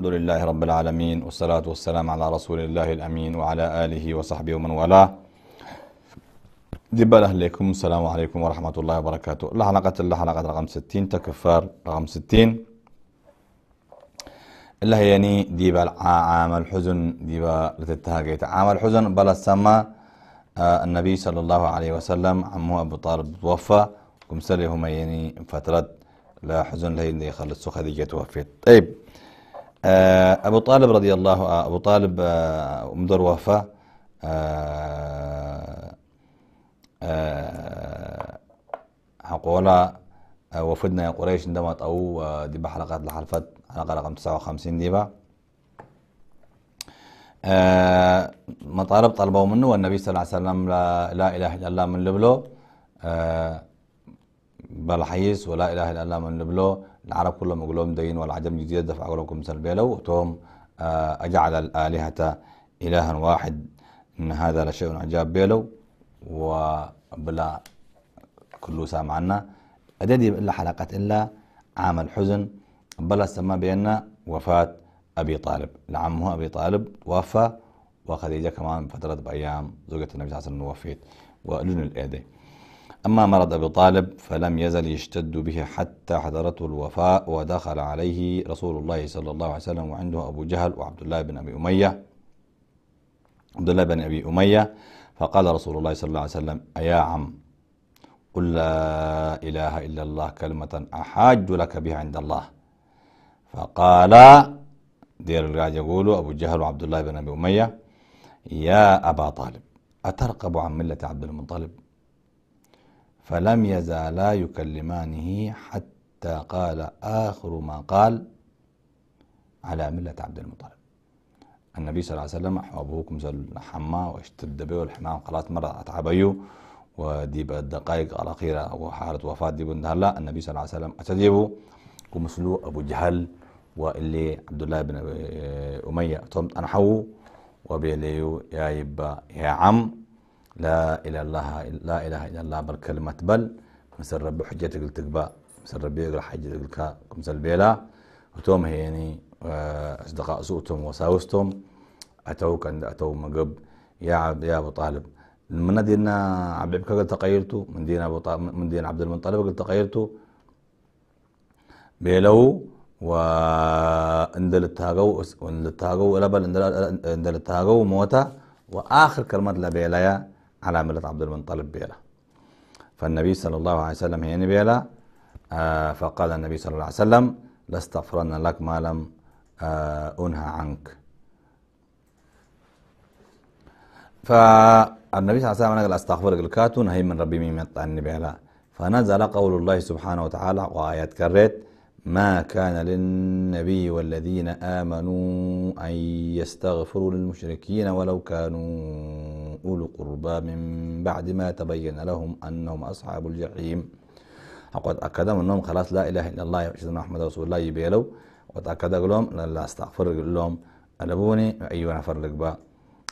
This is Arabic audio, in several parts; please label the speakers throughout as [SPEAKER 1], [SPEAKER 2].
[SPEAKER 1] الحمد لله رب العالمين والصلاة والسلام على رسول الله الأمين وعلى آله وصحبه ومن والاه دبال لكم السلام عليكم ورحمة الله وبركاته الحلقة لحلقة رقم 60 تكفار رقم 60 اللي هي يعني ديبا عام الحزن ديبا لتتهاجيت عام الحزن بلا سما آه، النبي صلى الله عليه وسلم عمه أبو طالب توفى قمسلي هما يعني فترة لا حزن لهي اللي خلصوا خديجة توفيت طيب آه، أبو طالب رضي الله أبو طالب آه، مدر وفاة آه، حقولا وفدنا يا قريش عندما طو ديبا حلقات الحلفات حلقة رقم 59 ديبا مطالب طلبوا منه والنبي صلى الله عليه وسلم لا, لا إله إلا الله من لبلو بل حيس ولا إله إلا الله من لبلو العرب كلهم لهم دين والعجم جديد دفع لكم سلبيلو توم آه، أجعل الآلهة إلها واحد إن هذا لشيء عجاب بيلو وبلا كله سامعنا ادي إلا حلقة إلا عام الحزن بلا سما بأن وفاة أبي طالب لعمه أبي طالب توفى وخديجة كمان فترة بأيام زوجة النبي صلى الله عليه وسلم وفيت وألون الأيدي أما مرض أبي طالب فلم يزل يشتد به حتى حضرته الوفاء ودخل عليه رسول الله صلى الله عليه وسلم وعنده أبو جهل وعبد الله بن أبي أمية عبد الله بن أبي أمية فقال رسول الله صلى الله عليه وسلم أيا عم قل لا إله إلا الله كلمة أحاج لك بها عند الله فقال دير الراجع يقول أبو جهل وعبد الله بن أبي أمية يا أبا طالب أترقب عن ملة عبد المطلب فلم يزالا يكلمانه حتى قال آخر ما قال على ملة عبد المطلب النبي صلى الله عليه وسلم أبوكم زل حما واشتد به الحمام خلاص مرة أتعبيو ودي الدقائق الأخيرة وحالة وفاة دي هلا النبي صلى الله عليه وسلم أتديبه ومثله أبو جهل واللي عبد الله بن أمية طمت حو وبيليو يا يبا يا عم لا إله الله لا إله إلا الله بل كلمة بل مسر ربي قلت التقبى مسر ربي يقرأ حجتك كمسل بيلا وتوم هيني آه، أصدقاء سوتهم وساوستهم أتوك عند أتو مقب يا عبد يا أبو طالب من دينا عبد العبد قلت تقيرته من دين أبو طالب من دين عبد المنطلب قلت تقيرته بيلو واندل التاغو واندل التاغو لبل اندل التاغو موتا واخر كلمات لبيليا على ملة عبد المنطلب بيلا فالنبي صلى الله عليه وسلم هيني بيلا آه فقال النبي صلى الله عليه وسلم لاستغفرن لك ما لم آه أنهى عنك فالنبي صلى الله عليه وسلم قال استغفر الكاتون هي من ربي مين يطعن بيلا فنزل قول الله سبحانه وتعالى وآيات كريت ما كان للنبي والذين آمنوا أن يستغفروا للمشركين ولو كانوا أولو قربى من بعد ما تبين لهم أنهم أصحاب الجحيم وقد أكدهم أنهم خلاص لا إله إلا الله سيدنا محمد رسول الله يبيلو وتأكد لهم لا استغفر لهم ألبوني أي نفر لقبا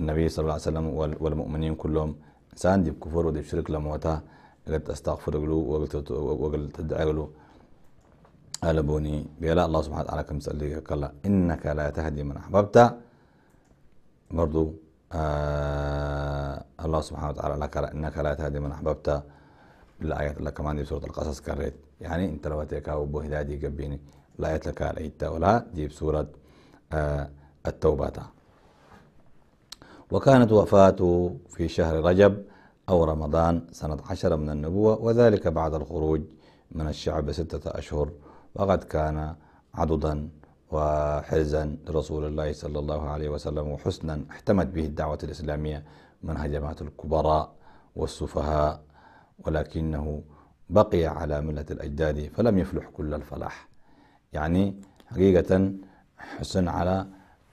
[SPEAKER 1] النبي صلى الله عليه وسلم والمؤمنين كلهم إنسان دي بكفر ودي بشرك لموتا قلت استغفر له وقلت تدعي له ألبوني بيلا الله سبحانه وتعالى كم سأليك الله إنك لا تهدي من أحببت برضو آه الله سبحانه وتعالى لك انك لا تهدي من احببت الآيات لك كمان دي سورة القصص كريت يعني انت لو تكاو بهدادي قبيني لا لك عليتا ولا جيب سورة آه التوبة وكانت وفاته في شهر رجب أو رمضان سنة عشر من النبوة وذلك بعد الخروج من الشعب ستة أشهر وقد كان عضدا وحرزا لرسول الله صلى الله عليه وسلم وحسنا احتمت به الدعوة الإسلامية من هجمات الكبراء والسفهاء ولكنه بقي على ملة الأجداد فلم يفلح كل الفلاح يعني حقيقة حسن على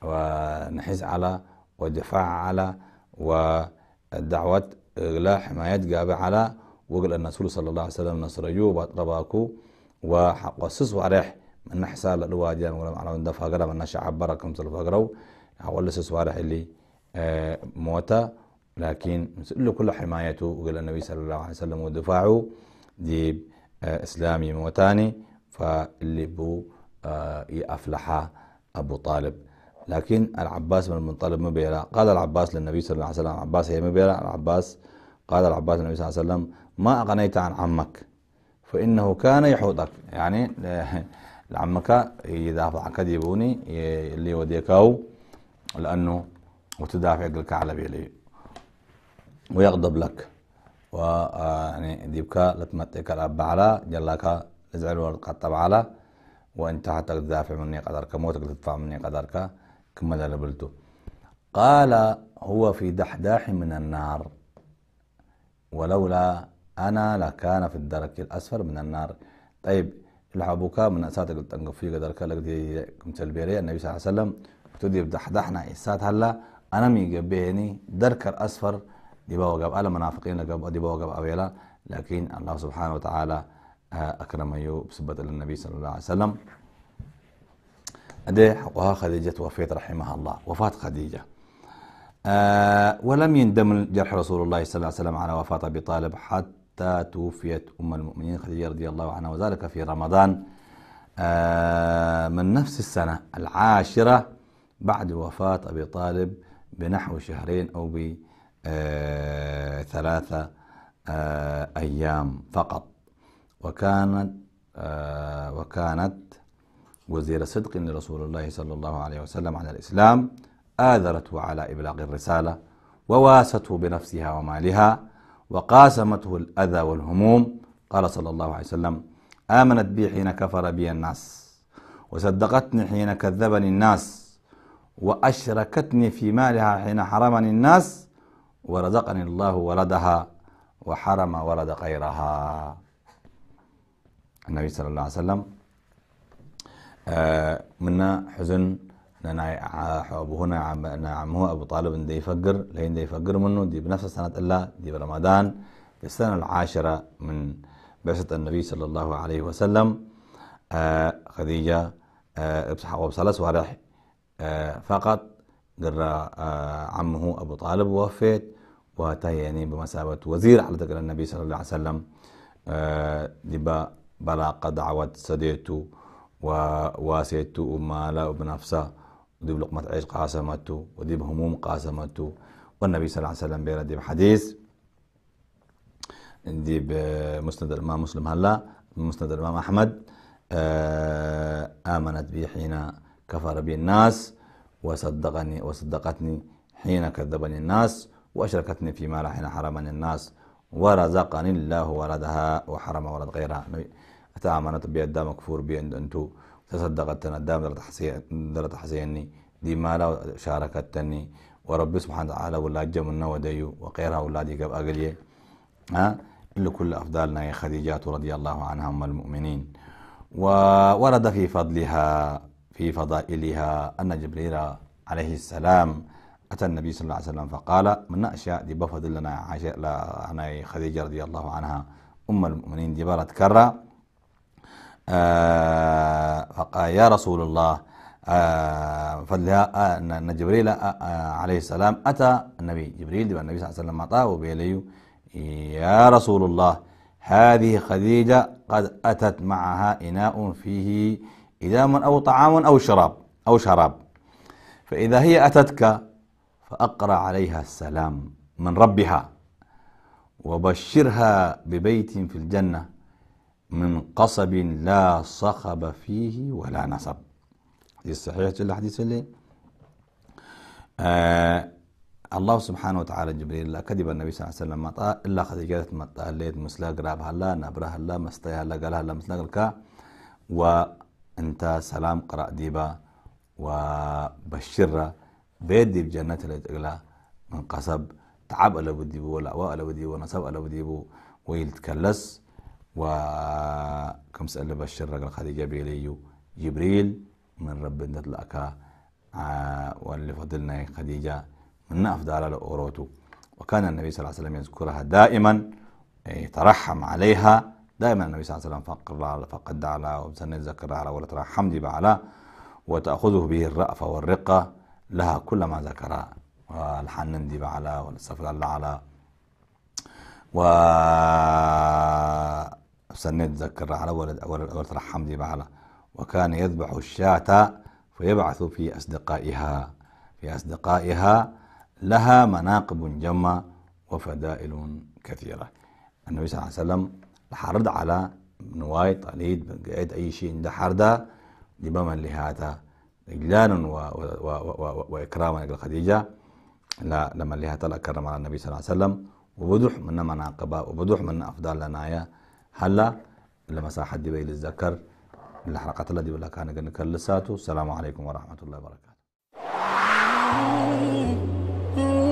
[SPEAKER 1] ونحز على ودفاع على والدعوة لا حماية قابة على وقل الرسول صلى الله عليه وسلم نصر يوب رباكو وحقصص وعريح من manaxsaa يعني من dhawaadiyan dafagara manasha cabara kamsalfagaraw حول سوارح اللي آه موتى لكن له كل حمايته وقال النبي صلى الله عليه وسلم ودفاعه آه، دي إسلامي موتاني فاللي بو آه، يأفلح أفلح أبو طالب لكن العباس بن المنطلب مبيرا قال العباس للنبي صلى الله عليه وسلم عباس هي مبيرا العباس قال العباس للنبي صلى الله عليه وسلم ما أغنيت عن عمك فإنه كان يحوطك يعني لعمك يدافع عن كديبوني إيه اللي وديكاو لأنه وتدافع لك على بيلي ويغضب لك و آه، يعني ديبكا لتمتك الأب على جلاكا لزعل ورد قطب على وانت حتى تدافع مني قدرك موتك تدفع مني قدرك كما دلبلته قال هو في دحداح من النار ولولا أنا لكان في الدرك الأسفل من النار طيب لعبوك من أساتك في قدر كالك دي كم تلبيري النبي صلى الله عليه وسلم تدي بدحدحنا إسات هلا أنا ميقبيني دركر أصفر دي بوقب على منافقين لقب دي بوقب أبيلا لكن الله سبحانه وتعالى آه، أكرم يو بسبة النبي صلى الله عليه وسلم أدي حقها خديجة وفيت رحمها الله وفاة خديجة أه ولم يندم جرح رسول الله صلى الله عليه وسلم على وفاة أبي طالب حتى حتى توفيت أم المؤمنين خديجة رضي الله عنها وذلك في رمضان آه، من نفس السنة العاشرة بعد وفاة أبي طالب بنحو شهرين أو بثلاثة آه، آه، أيام فقط وكانت وكانت وزير صدق لرسول الله صلى الله عليه وسلم على الإسلام آذرته على إبلاغ الرسالة وواسته بنفسها ومالها وقاسمته الأذى والهموم قال صلى الله عليه وسلم آمنت بي حين كفر بي الناس وصدقتني حين كذبني الناس وأشركتني في مالها حين حرمني الناس ورزقني الله ولدها وحرم ولد غيرها النبي صلى الله عليه وسلم آه، منا حزن هنا عم عمه أبو طالب دي يفقر لين دي يفقر منه دي بنفس السنة الله دي برمضان في السنة العاشرة من بعثة النبي صلى الله عليه وسلم آه خديجة آه وبصلة صالح آه فقط قرر آه، عمه أبو طالب وفيت وتهي يعني بمثابة وزير على ذكر النبي صلى الله عليه وسلم آه، دبا بلا قد عود سديت وواسيتو أمالا بنفسه وديب لقمة عيش قاسمته وديب هموم قاسمته والنبي صلى الله عليه وسلم بيرد بحديث ديب آه، مسند الإمام مسلم هلا مسند الإمام أحمد آه، آمنت بي حين كفر بي الناس وصدقني وصدقتني حين كذبني الناس وأشركتني في مال حين حرمني الناس ورزقني الله ولدها وحرم ولد غيرها أتى آمنت بي الدم مكفور بي أنتو تصدقتنا دام درت حسيني دي مالا شاركتني ورب سبحانه وتعالى ولا جمنا وديو وقيرها ولادي قب أقليه ها كل أفضالنا يا خديجات رضي الله عنها أم المؤمنين وورد في فضلها في فضائلها أن جبريل عليه السلام أتى النبي صلى الله عليه وسلم فقال من أشياء دي بفضل لنا عشاء خديجة رضي الله عنها أم المؤمنين دي بارت كرة آه، فقال يا رسول الله آه، فلها آه، أن جبريل عليه السلام أتى النبي جبريل دي النبي صلى الله عليه وسلم أتاه وبيليه يا رسول الله هذه خديجة قد أتت معها إناء فيه إدام أو طعام أو شراب أو شراب فإذا هي أتتك فأقرأ عليها السلام من ربها وبشرها ببيت في الجنة من قصب لا صخب فيه ولا نصب دي صحيحة الحديث اللي آه الله سبحانه وتعالى جبريل لا كذب النبي صلى الله عليه وسلم مطاء إلا خديجات مطاء ليت مسلا قرابها هلا نبرها هلا مستيها هلا قالها هلا مسلا قلكا وانت سلام قرأ ديبا وبشر ديب جنة الإتقلاء من قصب تعب ألا بديبو ولا ألا بديبو ونصب ألا بديبو ويلتكلس وكم سأل بشر رجل خديجة بيليو جبريل من ربنا تلقى آه، واللي فضلنا خديجة من أفضل لأوروتو وكان النبي صلى الله عليه وسلم يذكرها دائما يترحم إيه، عليها دائما النبي صلى الله عليه وسلم فقر فقد على وبسن ذكر على ولا ترى حمدي بعلا وتأخذه به الرأفة والرقة لها كل ما ذكرها والحنن دي بعلا والسفر على و حبسني تذكر على ولد ولد ولد دي بعلا وكان يذبح الشاة فيبعث في أصدقائها في أصدقائها لها مناقب جمة وفدائل كثيرة النبي صلى الله عليه وسلم الحرد على نواي طليد قعد أي شيء عند حردة لبما لهذا إجلالا وإكراما لخديجة لا لما لهذا أكرم على النبي صلى الله عليه وسلم وبدح من مناقبة وبدح من أفضل لنايا هلا لما ساحة دي للذكر الحلقات الذي بلا كان ساتو السلام عليكم ورحمة الله وبركاته